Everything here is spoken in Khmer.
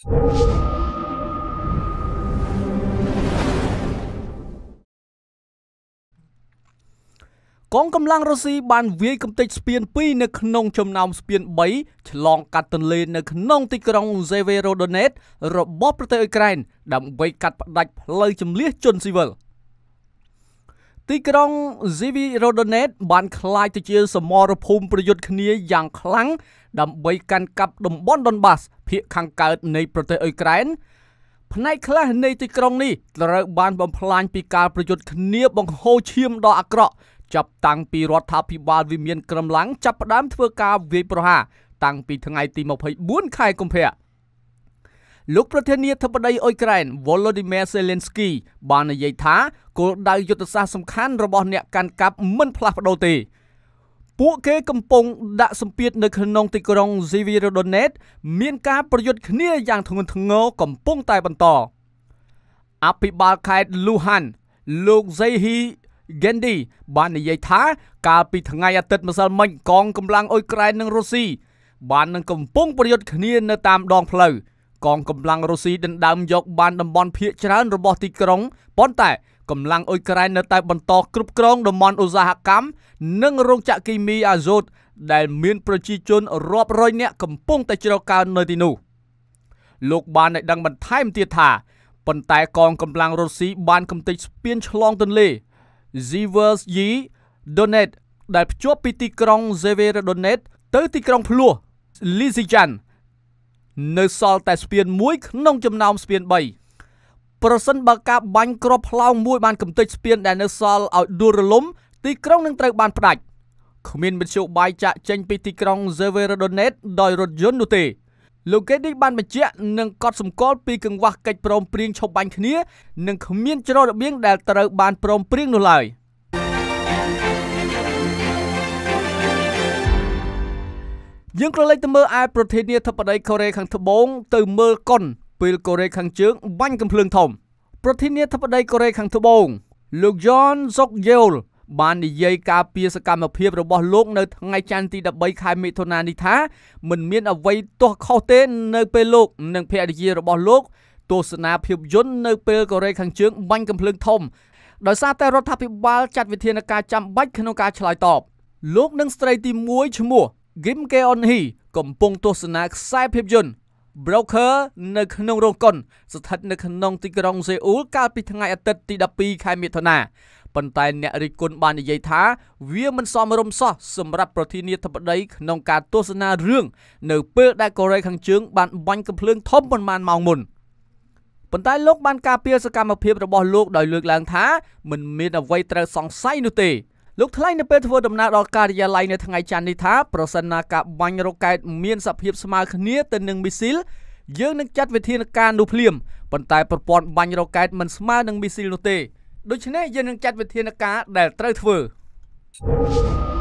កងកម្លាំងរុស្ស៊ីបានវាយកំទេចស្ពាន2នៅក្នុងចំណោមស្ពាន3ឆ្លងកាត់ទន្លេនៅក្នុងទីក្រុង Severodonetsk របស់ប្រទេសអ៊ុយក្រែនដើម្បីកាត់ផ្តាច់ផ្លូវចម្លៀសជនស៊ីវិល។ទីក្រុង Zivi Rodonet បានคล้ายទៅជាសមរភូមិប្រយុទ្ធគ្នាយ៉ាងខ្លាំងដើម្បីកាន់កាប់តំបន់ Donbas ភាគខាងកើតនៃប្រទេសអ៊ុយក្រែនផ្នែកខ្លះនៃទីក្រុងនេះត្រូវបានបំផ្លាញពីការប្រយុទ្ធគ្នាបង្ហូរឈាមដ៏អាក្រក់ចាប់តាំងពីរដ្ឋាភិបាលវិមានក្រំឡាំងចាប់ផ្ដើមធ្វើការវាយប្រហារតាំងពីថ្ងៃទី24ខែកុម្ភៈលោកប្រធានាធិបតីអ៊ុយក្រែន Volodymyr Zelensky បាននិយាយថាគោលដៅយុទ្ធសាស្ត្រសំខាន់របស់អ្នកកាន់កាប់មិនផ្លាស់ប្ដូរទេ ពួកគេកំពុងដាក់សម្ពាធនៅក្នុងទីក្រុង Zivierodonetsk មានការប្រយុទ្ធគ្នាយ៉ាងធ្ងន់ធ្ងរកំពុងតែបន្តអភិបាលខេត្ត Luhan លោក Zehi Gendy បាននិយាយថាកាលពីថ្ងៃអាទិត្យម្សិលមិញកងកម្លាំងអ៊ុយក្រែននិងរុស្ស៊ីបាននឹងកំពុងប្រយុទ្ធគ្នានៅតាមដងផ្លូវកងកម្លាំងរុស្ស៊ីដណ្ដើមយកបានតំបន់ភៀកច្រើនរបស់ទីក្រុងប៉ុន្តែកម្លាំងអ៊ុយក្រែននៅតែបន្តគ្រប់គ្រងតំបន់ឧស្សាហកម្មនិងរោងចក្រគីមីអាសូត ដែលមានប្រជាជនរាប់រយនាក់កំពុងតែជ្រកកើននៅទីនោះលោកបានឲ្យដឹងបន្ថែមទៀតថាប៉ុន្តែកងកម្លាំងរុស្ស៊ីបានកំទេចស្ពានឆ្លងទន្លេ Zivelsky Donetsk ដែលភ្ជាប់ពីទីក្រុង Severodonetsk ទៅទីក្រុងភ្លោះ Lysychansk នៅសល់តែស្ពាន1ក្នុងចំណោមស្ពាន3ប្រសិនបើការបាញ់គ្រាប់ផ្លោងមួយបានកំទេចស្ពានដែលនៅសល់ឲ្យដួលរលំ ទីក្រុងនឹងត្រូវបានផ្ដាច់គ្មានមធ្យោបាយចាក់ចេញពីទីក្រុង Severodonetsk ដោយរថយន្តនោះទេលោកកេឌីបានបញ្ជាក់និងកត់សម្គាល់ពីកង្វះកិច្ចព្រមព្រៀងឈប់បាញ់គ្នានិងគ្មានច្រករបៀងដែលត្រូវបានព្រមព្រៀងនោះឡើយ។យើងក៏លេចទៅមើលឯប្រធានាធិបតីកូរ៉េខាងត្បូងទៅមើលកុនពេលកូរ៉េខាងជើងបាញ់កំភ្លើងធំប្រធានាធិបតីកូរ៉េខាងត្បូងលោកយ៉នសុកយេលបាននិយាយការពីសកម្មភាពរបស់លោកនៅថ្ងៃច័ន្ទទី13ខែមិថុនានេះថា មិនមានអ្វីទាស់ខុសទេនៅពេលលោក និងភរិយារបស់លោក ទស្សនាភាពយន្តនៅពេលកូរ៉េខាងជើងបាញ់កំភ្លើង ធំ ដោយសារតែរដ្ឋាភិបាល ចាត់វិធានការចាំបាច់ក្នុងការឆ្លើយតបលោកនិងស្ត្រីទី1ឈ្មោះ Kim Keon Hee កំពុងទស្សនាខ្សែភាពយន្ត Broker នៅ ក្នុងរោងកុនស្ថិតនៅក្នុងទីក្រុង សេអ៊ូលកាលពីថ្ងៃអាទិត្យទី12ខែមិថុនាប៉ុន្តែ អ្នករិះគន់បាននិយាយថាវាមិនសមរម្យសោះសម្រាប់ប្រធានាធិបតីក្នុងការទស្សនារឿងនៅពេលដែលកូរ៉េខាងជើង បានបាញ់កំភ្លើងធំប៉ុន្មានម៉ោងមុនប៉ុន្តែលោកបានការពារសកម្មភាពរបស់លោក ដោយលើកឡើងថា មិនមានអ្វីត្រូវសង្ស័យនោះទេលោកថ្លែងនៅពេលធ្វើដំណើរដល់ការិយាល័យនៅថ្ងៃច័ន្ទនេះថា ប្រសិនណាការបាញ់រ៉ុកកែតមានសភាពស្មើគ្នាទៅនឹងមីស៊ីល យើងនឹងចាត់វិធានការនោះភ្លាមប៉ុន្តែប្រព័ន្ធបាញ់រ៉ុកកែតមិនស្មើនឹងមីស៊ីលនោះទេដូច្នេះយើងនឹងចាត់វិធានការដែលត្រូវធ្វើ thank you